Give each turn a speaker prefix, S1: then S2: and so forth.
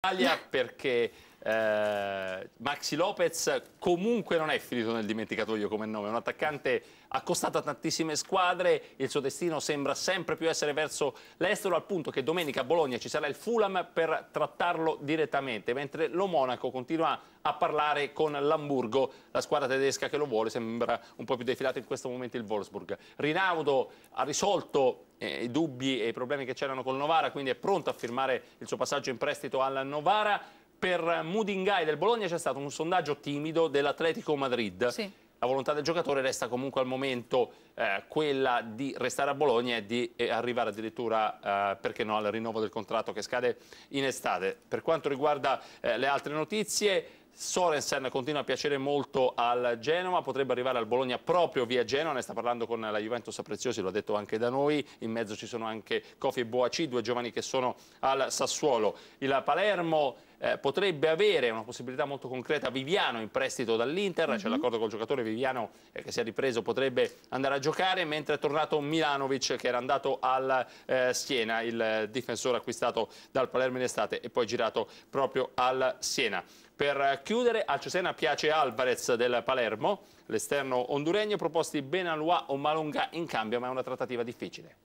S1: Italia perché eh, Maxi Lopez comunque non è finito nel dimenticatoio come nome, è un attaccante accostato a tantissime squadre, il suo destino sembra sempre più essere verso l'estero al punto che domenica a Bologna ci sarà il Fulham per trattarlo direttamente, mentre lo Monaco continua a parlare con l'Hamburgo, la squadra tedesca che lo vuole, sembra un po' più defilato in questo momento il Wolfsburg. Rinaudo ha risolto eh, i dubbi e i problemi che c'erano col Novara, quindi è pronto a firmare il suo passaggio in prestito al Novara per Mudingai del Bologna c'è stato un sondaggio timido dell'Atletico Madrid. Sì. La volontà del giocatore resta comunque al momento eh, quella di restare a Bologna e di eh, arrivare addirittura, eh, perché no, al rinnovo del contratto che scade in estate. Per quanto riguarda eh, le altre notizie, Sorensen continua a piacere molto al Genova, potrebbe arrivare al Bologna proprio via Genova, ne sta parlando con la Juventus a Preziosi, lo ha detto anche da noi, in mezzo ci sono anche Kofi e Boaci, due giovani che sono al Sassuolo. Il Palermo eh, potrebbe avere una possibilità molto concreta Viviano in prestito dall'Inter, mm -hmm. c'è mhm. l'accordo col giocatore Viviano eh, che si è ripreso, potrebbe andare a giocare, mentre è tornato Milanovic che era andato al eh, Siena, il difensore acquistato dal Palermo in estate e poi girato proprio al Siena. Per chiudere, al Cesena piace Alvarez del Palermo, l'esterno honduregno, proposti Benalua o Malonga in cambio, ma è una trattativa difficile.